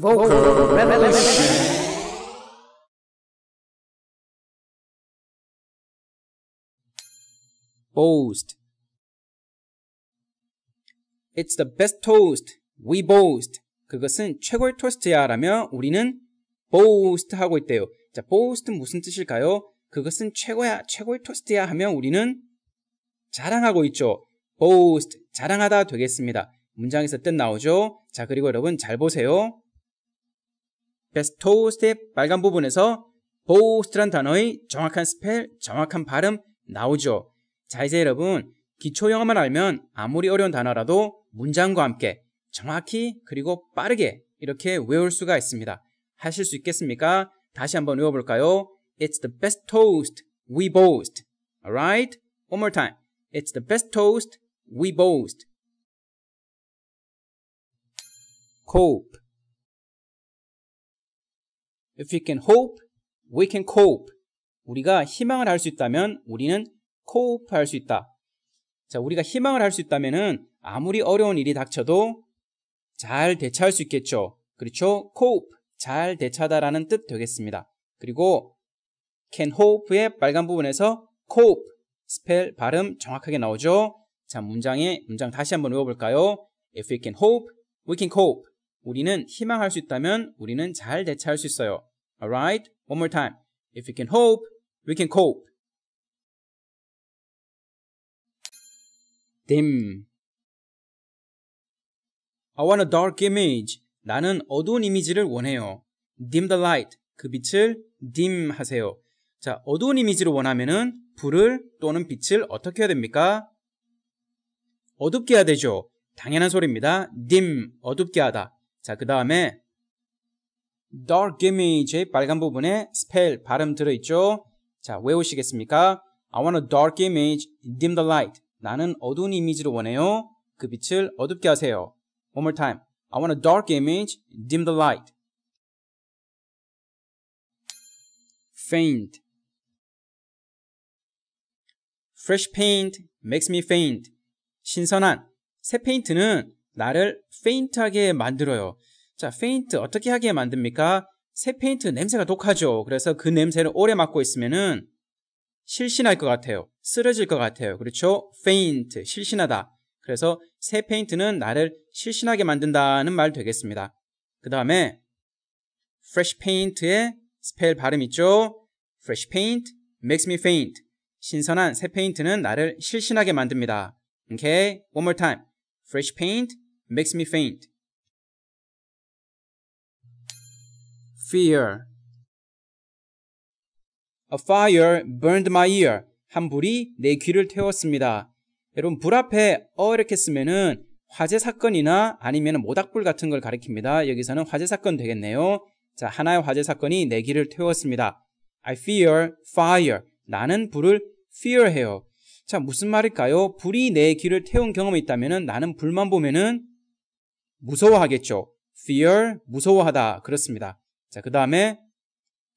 Vocal Revolution. Boast. It's the best toast. We boast. 그것은 최고의 토스트야 라며 우리는 boast 하고 있대요. 자, boast는 무슨 뜻일까요? 그것은 최고야, 최고의 토스트야 하며 우리는 자랑하고 있죠. boast, 자랑하다 되겠습니다. 문장에서 뜻 나오죠? 자, 그리고 여러분 잘 보세요. 베스토 스의 빨간 부분에서 보스트란 단어의 정확한 스펠, 정확한 발음 나오죠. 자 이제 여러분 기초 영어만 알면 아무리 어려운 단어라도 문장과 함께 정확히 그리고 빠르게 이렇게 외울 수가 있습니다. 하실 수 있겠습니까? 다시 한번 외워볼까요? It's the best toast we boast. Alright? One more time. It's the best toast we boast. cope If we can hope, we can cope. 우리가 희망을 할 수 있다면 우리는 cope 할 수 있다. 자, 우리가 희망을 할 수 있다면은 아무리 어려운 일이 닥쳐도 잘 대처할 수 있겠죠. 그렇죠? cope, 잘 대처하다라는 뜻 되겠습니다. 그리고 can hope의 빨간 부분에서 cope, 스펠 발음 정확하게 나오죠. 자, 문장에 문장 다시 한번 외워볼까요? If we can hope, we can cope. 우리는 희망할 수 있다면 우리는 잘 대처할 수 있어요. Alright? l One more time. If we can hope, we can cope. dim. I want a dark image. 나는 어두운 이미지를 원해요. dim the light. 그 빛을 dim 하세요. 자, 어두운 이미지를 원하면은 불을 또는 빛을 어떻게 해야 됩니까? 어둡게 해야 되죠. 당연한 소리입니다. dim, 어둡게 하다. 자, 그 다음에 dark image의 빨간 부분에 spell 발음 들어있죠. 자 외우시겠습니까? I want a dark image, dim the light. 나는 어두운 이미지를 원해요. 그 빛을 어둡게 하세요. One more time. I want a dark image, dim the light. faint. Fresh paint makes me faint. 신선한 새 페인트는 나를 페인트하게 만들어요. 자, 페인트 어떻게 하게 만듭니까? 새 페인트 냄새가 독하죠. 그래서 그 냄새를 오래 맡고 있으면은 실신할 것 같아요. 쓰러질 것 같아요. 그렇죠? 페인트, 실신하다. 그래서 새 페인트는 나를 실신하게 만든다는 말 되겠습니다. 그 다음에 fresh paint의 스펠 발음 있죠? fresh paint makes me faint. 신선한 새 페인트는 나를 실신하게 만듭니다. 오케이? Okay? One more time. fresh paint makes me faint. fear. A fire burned my ear. 한 불이 내 귀를 태웠습니다. 여러분 불 앞에 어 이렇게 쓰면은 화재 사건이나 아니면 모닥불 같은 걸 가리킵니다. 여기서는 화재 사건 되겠네요. 자 하나의 화재 사건이 내 귀를 태웠습니다. I fear fire. 나는 불을 fear해요. 자 무슨 말일까요? 불이 내 귀를 태운 경험이 있다면은 나는 불만 보면은 무서워하겠죠. fear 무서워하다 그렇습니다. 자, 그 다음에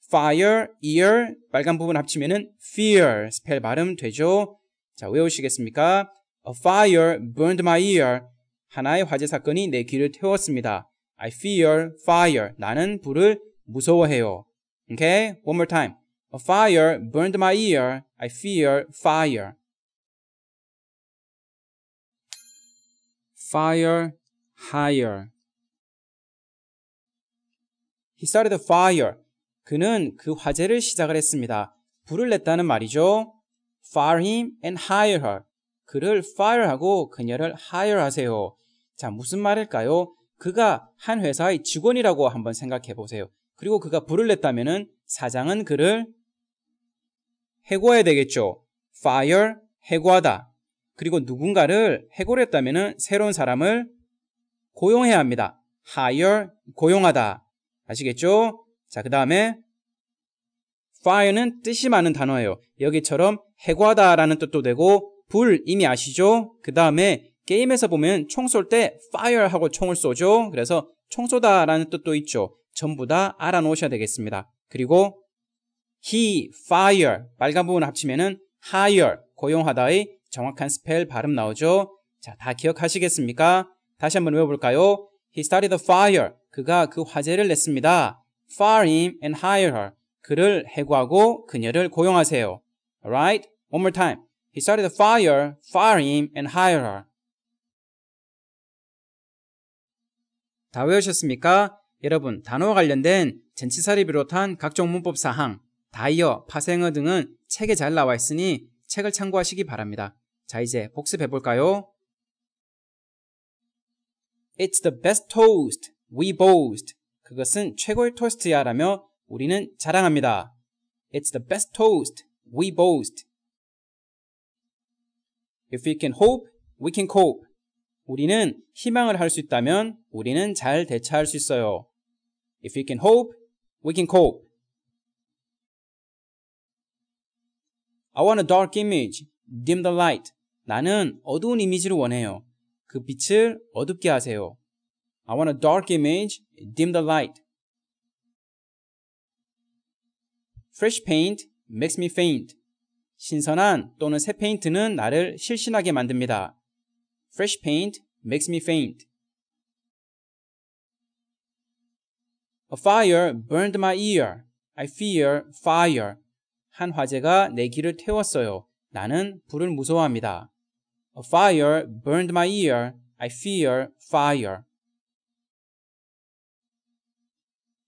fire, ear, 빨간 부분 합치면은 fear, 스펠 발음 되죠? 자, 외우시겠습니까? A fire burned my ear. 하나의 화재 사건이 내 귀를 태웠습니다. I fear fire. 나는 불을 무서워해요. Okay? One more time. A fire burned my ear. I fear fire. fire higher He started a fire. 그는 그 화재를 시작을 했습니다. 불을 냈다는 말이죠. Fire him and hire her. 그를 fire하고 그녀를 hire 하세요. 자, 무슨 말일까요? 그가 한 회사의 직원이라고 한번 생각해 보세요. 그리고 그가 불을 냈다면 사장은 그를 해고해야 되겠죠. fire, 해고하다. 그리고 누군가를 해고를 했다면 새로운 사람을 고용해야 합니다. hire, 고용하다. 아시겠죠? 자, 그 다음에 fire는 뜻이 많은 단어예요. 여기처럼 해과다라는 뜻도 되고 불 이미 아시죠? 그 다음에 게임에서 보면 총 쏠 때 fire 하고 총을 쏘죠. 그래서 총 쏘다라는 뜻도 있죠. 전부 다 알아놓으셔야 되겠습니다. 그리고 he, fire 빨간 부분 합치면은 hire 고용하다의 정확한 스펠 발음 나오죠. 자, 다 기억하시겠습니까? 다시 한번 외워볼까요? He started the fire. 그가 그 화제를 냈습니다. Fire him and hire her. 그를 해고하고 그녀를 고용하세요. Alright? One more time. He started a fire, fire him and hire her. 다 외우셨습니까? 여러분, 단어와 관련된 전치사를 비롯한 각종 문법 사항, 다이어, 파생어 등은 책에 잘 나와 있으니 책을 참고하시기 바랍니다. 자, 이제 복습해 볼까요? It's the best toast We boast. 그것은 최고의 토스트야 라며 우리는 자랑합니다. It's the best toast. We boast. If we can hope, we can cope. 우리는 희망을 할 수 있다면 우리는 잘 대처할 수 있어요. If we can hope, we can cope. I want a dark image. Dim the light. 나는 어두운 이미지를 원해요. 그 빛을 어둡게 하세요. I want a dark image, dim the light. Fresh paint makes me faint. 신선한 또는 새 페인트는 나를 실신하게 만듭니다. Fresh paint makes me faint. A fire burned my ear. I fear fire. 한 화재가 내 귀를 태웠어요. 나는 불을 무서워합니다. A fire burned my ear. I fear fire.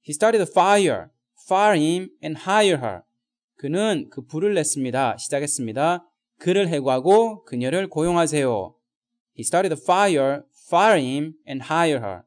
He started a fire. Fire him and hire her. 그는 그 불을 냈습니다. 시작했습니다. 그를 해고하고 그녀를 고용하세요. He started a fire. Fire him and hire her.